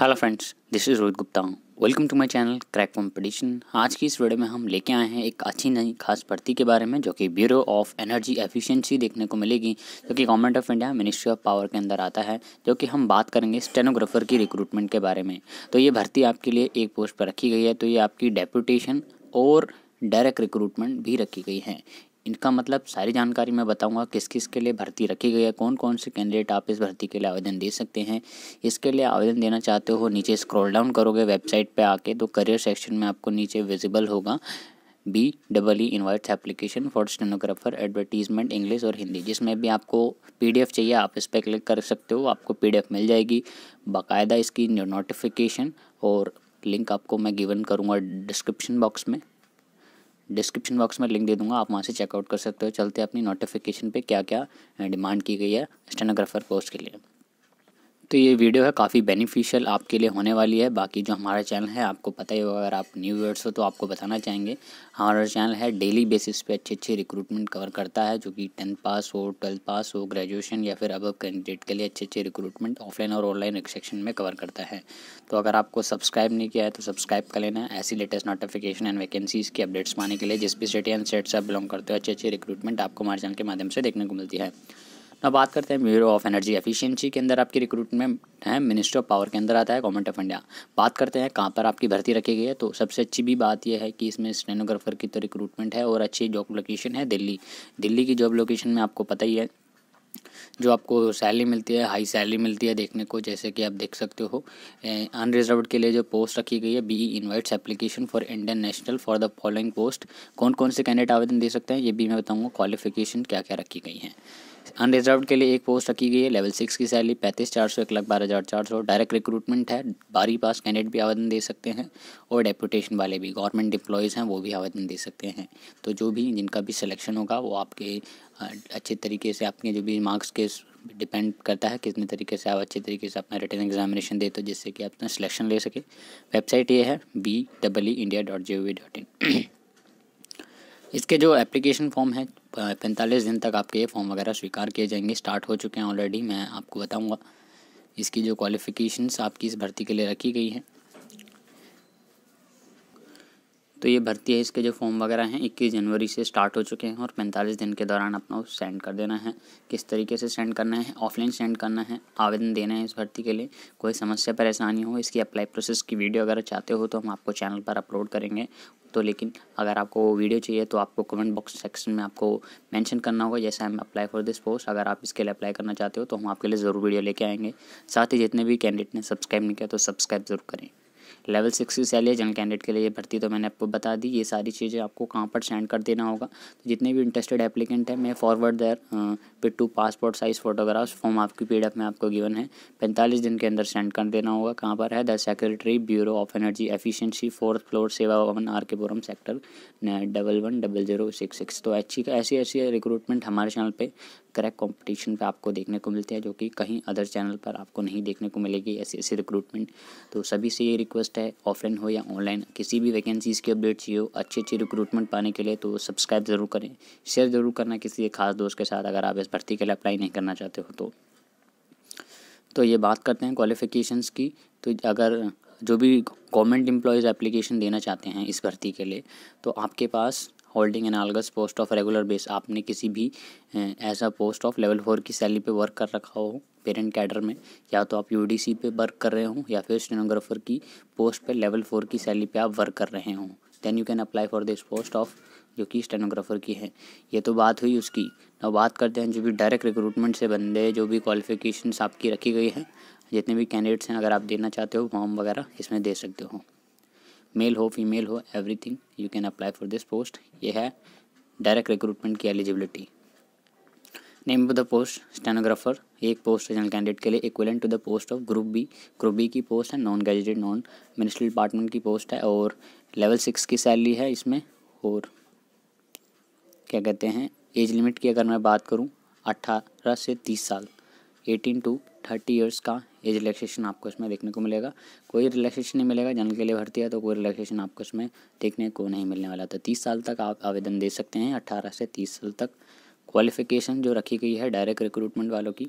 hello friends this is Rohit Gupta welcome to my channel crack competition आज की इस video में हम लेके आए हैं एक अच्छी नई खास भर्ती के बारे में जो कि ब्यूरो ऑफ एनर्जी एफिशिएंसी देखने को मिलेगी जो कि government of India ministry of power के अंदर आता है जो कि हम बात करेंगे स्टेनोग्राफर की रिक्रूटमेंट के बारे में तो ये भर्ती आपके लिए एक पोस्ट पर रखी गई है तो ये आपकी डेपुटेशन और डायरेक्ट रिक्रूटमेंट भी रखी गई है इनका मतलब सारी जानकारी मैं बताऊंगा किस किस के लिए भर्ती रखी गई है कौन कौन से कैंडिडेट आप इस भर्ती के लिए आवेदन दे सकते हैं इसके लिए आवेदन देना चाहते हो नीचे स्क्रॉल डाउन करोगे वेबसाइट पे आके तो करियर सेक्शन में आपको नीचे विजिबल होगा B double E invites application for stenographer advertisement English और हिंदी जिसमें भी आपको पी चाहिए आप इस पर क्लिक कर सकते हो आपको पी मिल जाएगी बाकायदा इसकी नोटिफिकेशन और लिंक आपको मैं गिवन करूँगा डिस्क्रिप्शन बॉक्स में डिस्क्रिप्शन बॉक्स में लिंक दे दूंगा आप वहाँ से चेकआउट कर सकते हो चलते अपनी नोटिफिकेशन पे क्या क्या डिमांड की गई है स्टेनोग्राफर पोस्ट के लिए तो ये वीडियो है काफ़ी बेनिफिशियल आपके लिए होने वाली है बाकी जो हमारा चैनल है आपको पता ही होगा अगर आप न्यू व्यूअर्स हो तो आपको बताना चाहेंगे हमारा चैनल है डेली बेसिस पे अच्छे अच्छे रिक्रूटमेंट कवर करता है जो कि टेंथ पास हो ट्वेल्थ पास हो ग्रेजुएशन या फिर अब कैंडिडेट के लिए अच्छे अच्छे रिक्रूटमेंट ऑफलाइन और ऑनलाइन सेक्शन में कवर करता है तो अगर आपको सब्सक्राइब नहीं किया है तो सब्सक्राइब कर लेना ऐसी लेटेस्ट नोटिफिकेशन एंड वैकेंसीज़ की अपडेट्स पाने के लिए जिस भी सिटी एंड स्टेट से आप बिलोंग करते हो अच्छे अच्छे रिक्रूटमेंट आपको हमारे चैनल के माध्यम से देखने को मिलती है अब बात करते हैं ब्यूरो ऑफ एनर्जी एफिशिएंसी के अंदर आपकी रिक्रूटमेंट है मिनिस्ट्री ऑफ पावर के अंदर आता है गवर्नमेंट ऑफ इंडिया बात करते हैं कहाँ पर आपकी भर्ती रखी गई है तो सबसे अच्छी भी बात यह है कि इसमें स्टेनोग्राफर की तो रिक्रूटमेंट है और अच्छी जॉब लोकेशन है दिल्ली दिल्ली की जॉब लोकेशन में आपको पता ही है जो आपको सैलरी मिलती है हाई सैलरी मिलती है देखने को जैसे कि आप देख सकते हो अनरिजर्व के लिए जो पोस्ट रखी गई है B invites application for Indian national for the following post कौन कौन से कैंडिडेट आवेदन दे सकते हैं ये भी मैं बताऊँगा क्वालिफिकेशन क्या क्या रखी गई हैं अनरिजर्व के लिए एक पोस्ट रखी गई है लेवल सिक्स की सैलरी पैंतीस चार सौ एक लाख बारह हज़ार चार सौ डायरेक्ट रिक्रूटमेंट है बारी पास कैंडिडेट भी आवेदन दे सकते हैं और डेपुटेशन वाले भी गवर्नमेंट एम्प्लॉयज़ हैं वो भी आवेदन दे सकते हैं तो जो भी जिनका भी सिलेक्शन होगा वो आपके अच्छे तरीके से आपके जो भी मार्क्स के डिपेंड करता है कितने तरीके से आप अच्छे तरीके से अपना रिटर्न एग्जामिनेशन दे तो जिससे कि आप अपना सिलेक्शन ले सके वेबसाइट ये है B double India dot G O V dot in इसके जो एप्लीकेशन फॉर्म है पैंतालीस दिन तक आपके ये फॉर्म वगैरह स्वीकार किए जाएंगे स्टार्ट हो चुके हैं ऑलरेडी मैं आपको बताऊँगा इसकी जो क्वालिफ़िकेशंस आपकी इस भर्ती के लिए रखी गई है तो ये भर्ती है इसके जो फॉर्म वगैरह हैं इक्कीस जनवरी से स्टार्ट हो चुके हैं और पैंतालीस दिन के दौरान अपना सेंड कर देना है किस तरीके से सेंड करना है ऑफलाइन सेंड करना है आवेदन देना है इस भर्ती के लिए कोई समस्या परेशानी हो इसकी अप्लाई प्रोसेस की वीडियो अगर चाहते हो तो हम आपको चैनल पर अपलोड करेंगे तो लेकिन अगर आपको वो वीडियो चाहिए तो आपको कमेंट बॉक्स सेक्शन में आपको मेंशन करना होगा आई हम अप्लाई फॉर दिस पोस्ट अगर आप इसके लिए अप्लाई करना चाहते हो तो हम आपके लिए ज़रूर वीडियो लेके आएंगे साथ ही जितने भी कैंडिडेट ने सब्सक्राइब नहीं किया तो सब्सक्राइब जरूर करें लेवल सिक्स की सैलरी जनरल कैंडिडेट के लिए भर्ती तो मैंने आपको बता दी ये सारी चीज़ें आपको कहाँ पर सेंड कर देना होगा तो जितने भी इंटरेस्टेड एप्लीकेंट है मैं फॉरवर्ड दर पिट two passport size photographs form आपकी पी में आपको गिवन है पैंतालीस दिन के अंदर सेंड कर देना होगा कहाँ पर है the secretary bureau of energy efficiency fourth floor Sewa Bhawan R K Puram sector double one double zero six six तो अच्छी ऐसी ऐसी रिक्रूटमेंट हमारे चैनल पे क्रैक कंपटीशन पे आपको देखने को मिलती है जो कि कहीं अदर चैनल पर आपको नहीं देखने को मिलेगी ऐसी ऐसी रिक्रूटमेंट तो सभी से ये रिक्वेस्ट रिक्वेस्ट है ऑफलाइन हो या ऑनलाइन किसी भी वैकेंसीज़ की अपडेट चाहिए हो अच्छी अच्छी रिक्रूटमेंट पाने के लिए तो सब्सक्राइब ज़रूर करें शेयर ज़रूर करना किसी एक खास दोस्त के साथ अगर आप इस भर्ती के लिए अप्लाई नहीं करना चाहते हो तो तो ये बात करते हैं क्वालिफ़िकेशंस की तो अगर जो भी गवर्नमेंट एम्प्लॉयज़ एप्लीकेशन देना चाहते हैं इस भर्ती के लिए तो आपके पास holding analogous post of regular base आपने किसी भी ऐसा पोस्ट ऑफ लेवल फोर की सैलरी पे वर्क कर रखा हो पेरेंट कैडर में या तो आप यू पे वर्क कर रहे हों या फिर स्टेनोग्राफर की पोस्ट पे लेवल फोर की सैलरी पे आप वर्क कर रहे हों then you can apply for this post of जो कि स्टेनोग्राफर की है ये तो बात हुई उसकी अब बात करते हैं जो भी डायरेक्ट रिक्रूटमेंट से बंदे जो भी क्वालिफिकेशंस आपकी रखी गई हैं जितने भी कैंडिडेट्स हैं अगर आप देना चाहते हो फॉर्म वगैरह इसमें दे सकते हो मेल हो फीमेल हो everything you can apply for this post ये है डायरेक्ट रिक्रूटमेंट की eligibility name of the post stenographer एक पोस्ट है जनरल कैंडिडेट के लिए equivalent to the post of group B group B की पोस्ट है non graduated non ministerial department की पोस्ट है और लेवल सिक्स की सैलरी है इसमें और क्या कहते हैं एज लिमिट की अगर मैं बात करूँ अट्ठारह से तीस साल एटीन टू थर्टी ईयर्स का एज रिलैक्सेशन आपको इसमें देखने को मिलेगा कोई रिलैक्सेशन नहीं मिलेगा जनरल के लिए भर्ती है तो कोई रिलैक्सेशन आपको इसमें देखने को नहीं मिलने वाला तो तीस साल तक आप आवेदन दे सकते हैं अट्ठारह से तीस साल तक क्वालिफ़िकेशन जो रखी गई है डायरेक्ट रिक्रूटमेंट वालों की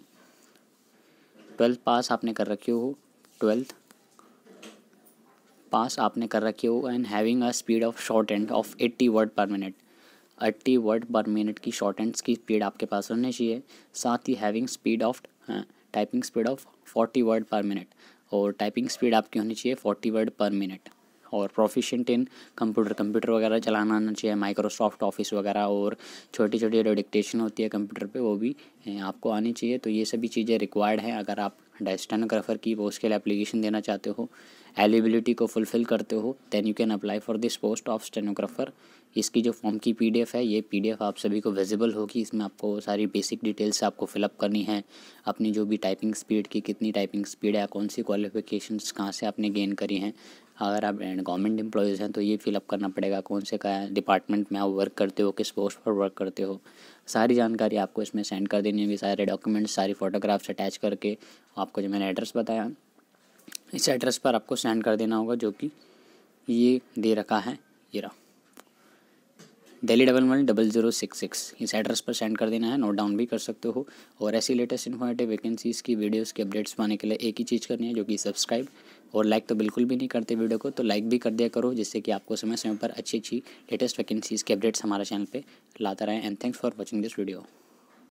ट्वेल्थ पास आपने कर रखी हो ट्वेल्थ पास आपने कर रखी हो and having a speed of shorthand of eighty word per minute eighty word per minute की शॉर्ट एंड्स की स्पीड आपके पास होनी चाहिए साथ ही having speed of typing speed of forty word per minute और टाइपिंग स्पीड आपकी होनी चाहिए फोर्टी वर्ड पर मिनट और प्रोफिशेंट इन कंप्यूटर कंप्यूटर वगैरह चलाना आना चाहिए माइक्रोसॉफ्ट ऑफिस वगैरह और छोटी छोटी जो डिक्टेशन होती है कंप्यूटर पे वो भी आपको आनी चाहिए तो ये सभी चीज़ें रिक्वायर्ड हैं अगर आप डेस्टेनोग्राफर की वो उसके लिए एप्लीकेशन देना चाहते हो एलिबिलिटी को फुलफ़िल करते हो then you can apply for this post of stenographer इसकी जो फॉर्म की पीडीएफ है ये पीडीएफ आप सभी को विजिबल होगी इसमें आपको सारी बेसिक डिटेल्स आपको फिलअप करनी है अपनी जो भी टाइपिंग स्पीड की कितनी टाइपिंग स्पीड है कौन सी क्वालिफ़िकेशन कहाँ से आपने गेन करी हैं अगर आप गवर्नमेंट एम्प्लॉयज़ हैं तो ये फिलअप करना पड़ेगा कौन से क्या डिपार्टमेंट में आप वर्क करते हो किस पोस्ट पर वर्क करते हो सारी जानकारी आपको इसमें सेंड कर देनी होगी सारे डॉक्यूमेंट्स सारी फ़ोटोग्राफ्स अटैच करके आपको जो मैंने एड्रेस बताया इस एड्रेस पर आपको सेंड कर देना होगा जो कि ये दे रखा है ये रहा Delhi double one double zero six six इस एड्रेस पर सेंड कर देना है नोट डाउन भी कर सकते हो और ऐसी लेटेस्ट इन्फॉर्मेटिव वैकेंसीज़ की वीडियोस के अपडेट्स पाने के लिए एक ही चीज़ करनी है जो कि सब्सक्राइब और लाइक तो बिल्कुल भी नहीं करते वीडियो को तो लाइक भी कर दिया करो जिससे कि आपको समय समय पर अच्छी अच्छी लेटेस्ट वैकेंसीज़ के अपडेट्स हमारे चैनल पर लाता रहे and thanks for watching this video